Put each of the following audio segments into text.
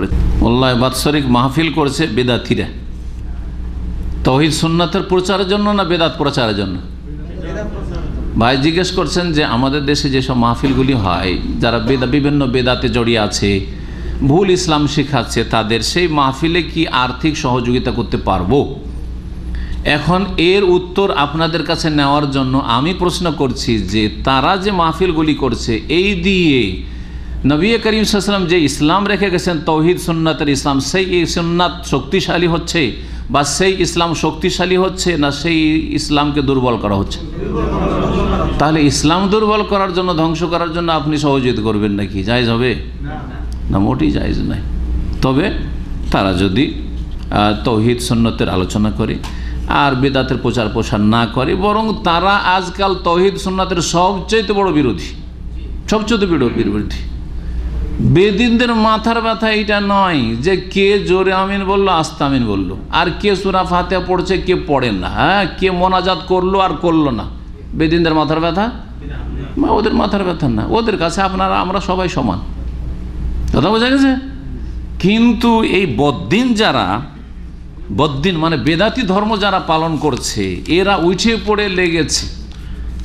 করে বাৎসরিক মাহফিল করেছে বেদাতিরা তহিদ সুন্নাথের প্রচারের জন্য না বেদাত প্রচারের জন্য ভাই জিজ্ঞেস করছেন যে আমাদের দেশে যেসব মাহফিলগুলি হয় যারা বেদা বিভিন্ন বেদাতে জড়িয়ে আছে ভুল ইসলাম শেখাচ্ছে তাদের সেই মাহফিলে কি আর্থিক সহযোগিতা করতে পারবো এখন এর উত্তর আপনাদের কাছে নেওয়ার জন্য আমি প্রশ্ন করছি যে তারা যে মাহফিলগুলি করছে এই দিয়ে নবী করিম সাসলাম যে ইসলাম রেখে গেছেন তৌহিদ সুন্নাতের ইসলাম সেই সুন্নাত শক্তিশালী হচ্ছে বা সেই ইসলাম শক্তিশালী হচ্ছে না সেই ইসলামকে দুর্বল করা হচ্ছে তাহলে ইসলাম দুর্বল করার জন্য ধ্বংস করার জন্য আপনি সহযোগিতা করবেন নাকি জায়জ হবে না মোটেই জায়জ নাই তবে তারা যদি তৌহিদ সুন্নতের আলোচনা করে আর বেদাতের প্রচার প্রসার না করে বরং তারা আজকাল তৌহিদ সুন্নতের সবচেয়ে বড় বিরোধী সবচেয়ে বড় বিরোধী বেদিনদের মাথার ব্যথা এটা নয় যে কে জোরে আমিন বললো আস্তামিন বললো আর কে সুরা ফাতে পড়ছে কে পড়ে না হ্যাঁ কে মোনাজাত করলো আর করলো না বেদিনদের মাথার ব্যথা ওদের মাথার ব্যথা না ওদের কাছে আপনারা আমরা সবাই সমান কথা বোঝা গেছে কিন্তু এই বদ্দিন যারা বদ্দিন মানে বেদাতি ধর্ম যারা পালন করছে এরা উঠে পড়ে লেগেছে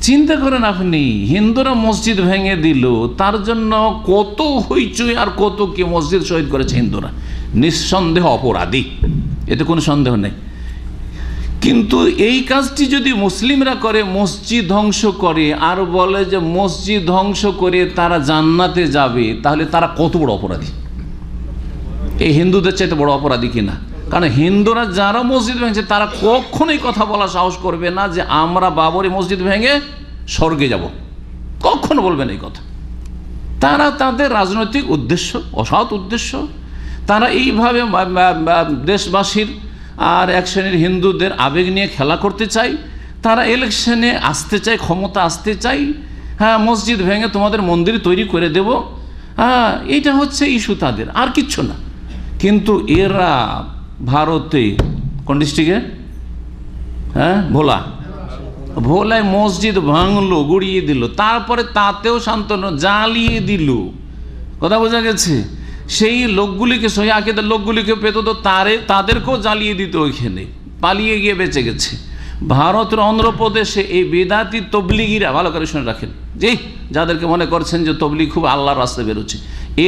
চিন্তা করেন আপনি হিন্দুরা মসজিদ ভেঙে দিল তার জন্য কত হইচই আর কত কি মসজিদ শহীদ করেছে হিন্দুরা নিঃসন্দেহ অপরাধী এতে কোনো সন্দেহ নেই কিন্তু এই কাজটি যদি মুসলিমরা করে মসজিদ ধ্বংস করে আর বলে যে মসজিদ ধ্বংস করে তারা জান্নাতে যাবে তাহলে তারা কত বড় অপরাধী এই হিন্দুদের চাইতে বড় অপরাধী কিনা কারণ হিন্দুরা যারা মসজিদ ভেঙেছে তারা কখনোই কথা বলা সাহস করবে না যে আমরা বাবরি মসজিদ ভেঙে স্বর্গে যাব কখনো বলবেন এই কথা তারা তাদের রাজনৈতিক উদ্দেশ্য অসৎ উদ্দেশ্য তারা এইভাবে দেশবাসীর আর এক শ্রেণীর হিন্দুদের আবেগ নিয়ে খেলা করতে চাই তারা ইলেকশনে আসতে চাই ক্ষমতা আসতে চাই হ্যাঁ মসজিদ ভেঙে তোমাদের মন্দির তৈরি করে দেব হ্যাঁ এইটা হচ্ছে ইস্যু তাদের আর কিচ্ছু না কিন্তু এরা ভারতে কোন ডিস্ট্রিক্টে হ্যাঁ ভোলা ভোলায় মসজিদ ভাঙলো গড়িয়ে দিল তারপরে তাতেও শান্তনু জ্বালিয়ে দিল কথা বোঝা গেছে সেই লোকগুলিকে সহি আকিদের লোকগুলিকে পেত তো তারে তাদেরকেও জ্বালিয়ে দিত ওইখানে পালিয়ে গিয়ে বেঁচে গেছে ভারতের অন্ধ্রপ্রদেশে এই বেদাতি তবলিগিরা ভালো করে শুনে রাখেন যে যাদেরকে মনে করছেন যে তবলিগ খুব আল্লাহর রাস্তায় বেরোচ্ছে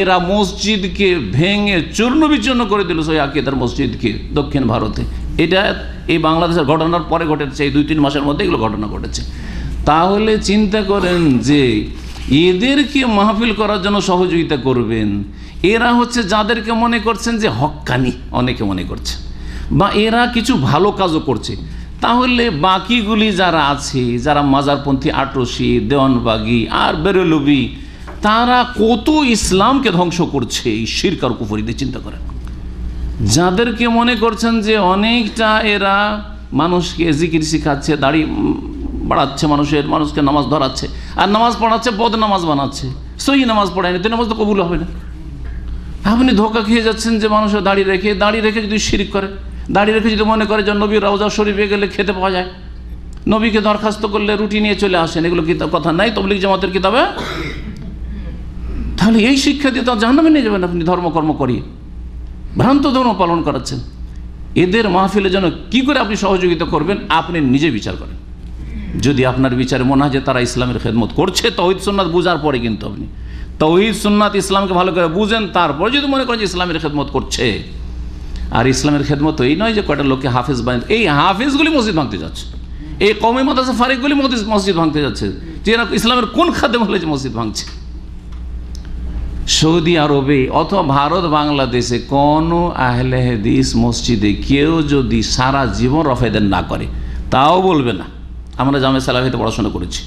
এরা মসজিদকে ভেঙে চূর্ণ বিচূর্ণ করে দিল সই আকিদার মসজিদকে দক্ষিণ ভারতে এটা এই বাংলাদেশের ঘটনার পরে ঘটেছে এই দুই তিন মাসের মধ্যে এগুলো ঘটনা ঘটেছে তাহলে চিন্তা করেন যে এদেরকে মাহফিল করার জন্য সহযোগিতা করবেন এরা হচ্ছে যাদেরকে মনে করছেন যে হকানি অনেকে মনে করছে বা এরা কিছু ভালো কাজও করছে তাহলে বাকিগুলি যারা আছে যারা মাজারপন্থী আটরসি দেওয়ানবাগি আর বেরলুবি তারা কত ইসলামকে ধ্বংস করছে এই শিরকার কুফরিদের চিন্তা করেন যাদেরকে মনে করছেন যে অনেকটা এরা মানুষকে জিকির শিখাচ্ছে দাড়ি বাড়াচ্ছে মানুষের মানুষকে নামাজ ধরাচ্ছে আর নামাজ পড়াচ্ছে বদ নামাজ বানাচ্ছে সহি নামাজ পড়ায়নি তো নামাজ তো কবুল হবে না আপনি ধোকা খেয়ে যাচ্ছেন যে মানুষের দাড়ি রেখে দাড়ি রেখে যদি শিরিক করে দাড়ি রেখে যদি মনে করে যে নবী রওজা শরীফে গেলে খেতে পাওয়া যায় নবীকে দরখাস্ত করলে রুটি নিয়ে চলে আসেন এগুলো কথা নাই তবলিক জামাতের কিতাবে তাহলে এই শিক্ষা দিয়ে তো জাহ্নামে নিয়ে যাবেন আপনি ধর্মকর্ম করিয়ে ভ্রান্ত ধর্ম পালন করাচ্ছেন এদের মাহফিলের জন্য কি করে আপনি সহযোগিতা করবেন আপনি নিজে বিচার করেন যদি আপনার বিচারে মনে হয় যে তারা ইসলামের খেদমত করছে তহিদ সুন্নাত বুঝার পরে কিন্তু আপনি তহিদ সুন্নাত ইসলামকে ভালো করে বুঝেন তারপরে যদি মনে করেন যে ইসলামের খেদমত করছে আর ইসলামের খেদমত এই নয় যে কয়টা লোককে হাফিজ বানিয়ে এই হাফিজগুলি মসজিদ ভাঙতে যাচ্ছে এই কমে আছে ফারিকগুলি মসজিদ ভাঙতে যাচ্ছে যে ইসলামের কোন খাদ্য হলে যে মসজিদ ভাঙছে সৌদি আরবে অথবা ভারত বাংলাদেশে কোনো আহলে হেদিস মসজিদে কেউ যদি সারা জীবন রফেদান না করে তাও বলবে না আমরা জামে সালাহিতে পড়াশোনা করেছি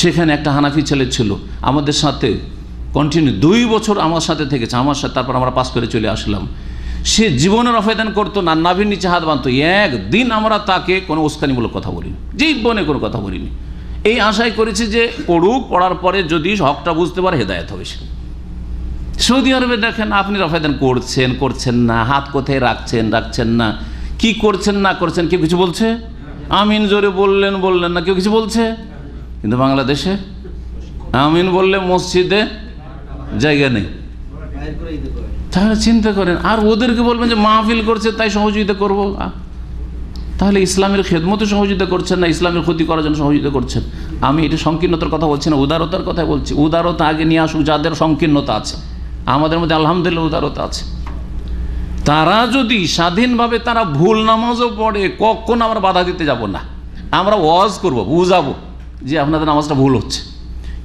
সেখানে একটা হানাফি ছেলে ছিল আমাদের সাথে কন্টিনিউ দুই বছর আমার সাথে থেকেছে আমার সাথে তারপর আমরা পাস করে চলে আসলাম সে জীবনের অফেদান করতো না নাভির নিচে হাত বাঁধতো একদিন আমরা তাকে কোনো উস্কানিমূলক কথা বলিনি জীবনে কোনো কথা বলিনি এই আশাই করেছি যে পড়ুক পড়ার পরে যদি হকটা বুঝতে পারে হেদায়ত হবে সে সৌদি আরবে দেখেন আপনি রফায়দান করছেন করছেন না হাত কোথায় রাখছেন রাখছেন না কি করছেন না করছেন কেউ কিছু বলছে আমিন জোরে বললেন বললেন না কেউ কিছু বলছে কিন্তু বাংলাদেশে আমিন বললে মসজিদে জায়গা নেই তাহলে চিন্তা করেন আর ওদেরকে বলবেন যে মাহফিল করছে তাই সহযোগিতা করব তাহলে ইসলামের খেদমতো সহযোগিতা করছেন না ইসলামের ক্ষতি করার জন্য সহযোগিতা করছেন আমি এটা সংকীর্ণতার কথা বলছি না উদারতার কথা বলছি উদারতা আগে নিয়ে আসুক যাদের সংকীর্ণতা আছে আমাদের মধ্যে আলহামদুলিল্লাহ উদারতা আছে তারা যদি স্বাধীনভাবে তারা ভুল নামাজও পড়ে কখন আমরা বাধা দিতে যাব না আমরা ওয়াজ করব বুঝাবো যে আপনাদের নামাজটা ভুল হচ্ছে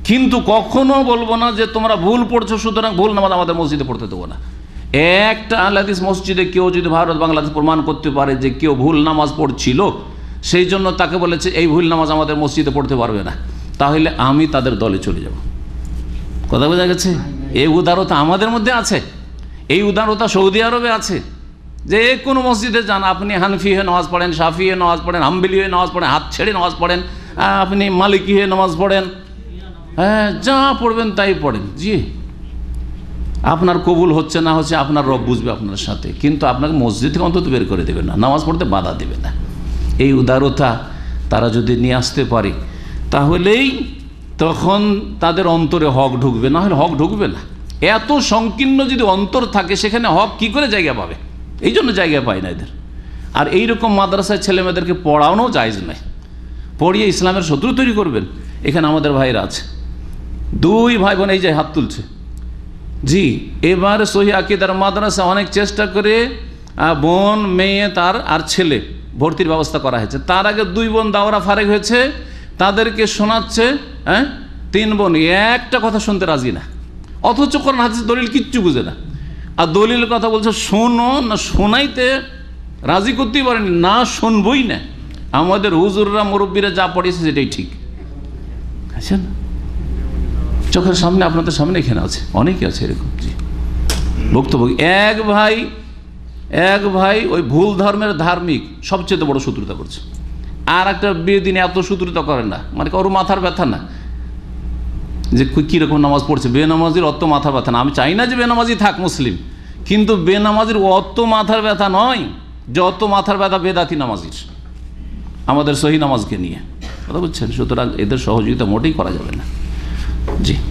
কিন্তু কখনো বলবো না যে তোমরা ভুল পড়ছো সুতরাং ভুল নামাজ আমাদের মসজিদে পড়তে দেবো না একটা আল্লাদিস মসজিদে কেউ যদি ভারত বাংলাদেশ প্রমাণ করতে পারে যে কেউ ভুল নামাজ পড়ছিল সেই জন্য তাকে বলেছে এই ভুল নামাজ আমাদের মসজিদে পড়তে পারবে না তাহলে আমি তাদের দলে চলে যাব কথা বোঝা গেছে এই উদারতা আমাদের মধ্যে আছে এই উদারতা সৌদি আরবে আছে যে কোনো মসজিদে যান আপনি হানফি হয়ে নামাজ পড়েন সাফি হয়ে নামাজ পড়েন হাম্বিলি হয়ে নামাজ পড়েন হাত ছেড়ে নামাজ পড়েন আপনি মালিকি হয়ে নামাজ পড়েন হ্যাঁ যা পড়বেন তাই পড়েন জি আপনার কবুল হচ্ছে না হচ্ছে আপনার রব বুঝবে আপনার সাথে কিন্তু আপনাকে মসজিদ থেকে অন্তত বের করে দেবে না নামাজ পড়তে বাধা দেবে না এই উদারতা তারা যদি নিয়ে আসতে পারে তাহলেই তখন তাদের অন্তরে হক ঢুকবে না হলে হক ঢুকবে না এত সংকীর্ণ যদি অন্তর থাকে সেখানে হক কি করে জায়গা পাবে এই জন্য জায়গা পায় না এদের আর এইরকম মাদ্রাসায় ছেলে মেয়েদেরকে পড়ানো জায়জ নাই পড়িয়ে ইসলামের শত্রু তৈরি করবেন এখানে আমাদের ভাইরা আছে দুই ভাই বোন এই যে হাত তুলছে জি এবার সহি আকিদার মাদ্রাসা অনেক চেষ্টা করে বোন মেয়ে তার আর ছেলে ভর্তির ব্যবস্থা করা হয়েছে তার আগে দুই বোন দাওরা ফারেক হয়েছে তাদেরকে শোনাচ্ছে হ্যাঁ তিন বোন একটা কথা শুনতে রাজি না অথচ কোরআন হাদিস দলিল কিচ্ছু বুঝে না আর দলিল কথা বলছে শোনো না শোনাইতে রাজি করতেই পারেনি না শুনবই না আমাদের হুজুররা মুরব্বীরা যা পড়িয়েছে সেটাই ঠিক আছেন আচ্ছা চোখের সামনে আপনাদের সামনে এখানে আছে অনেকে আছে এরকম জি বক্তব্য এক ভাই এক ভাই ওই ভুল ধর্মের ধার্মিক সবচেয়ে বড় শত্রুতা করছে আর একটা বিয়ে দিনে এত শত্রুতা করে না মানে কারো মাথার ব্যথা না যে কীরকম নামাজ পড়ছে বেনামাজির অত মাথা ব্যথা না আমি চাই না যে বেনামাজি থাক মুসলিম কিন্তু বেনামাজির অত মাথার ব্যথা নয় যত মাথার ব্যথা বেদাতি নামাজির আমাদের সহি নামাজকে নিয়ে কথা বুঝছেন সুতরাং এদের সহযোগিতা মোটেই করা যাবে না জি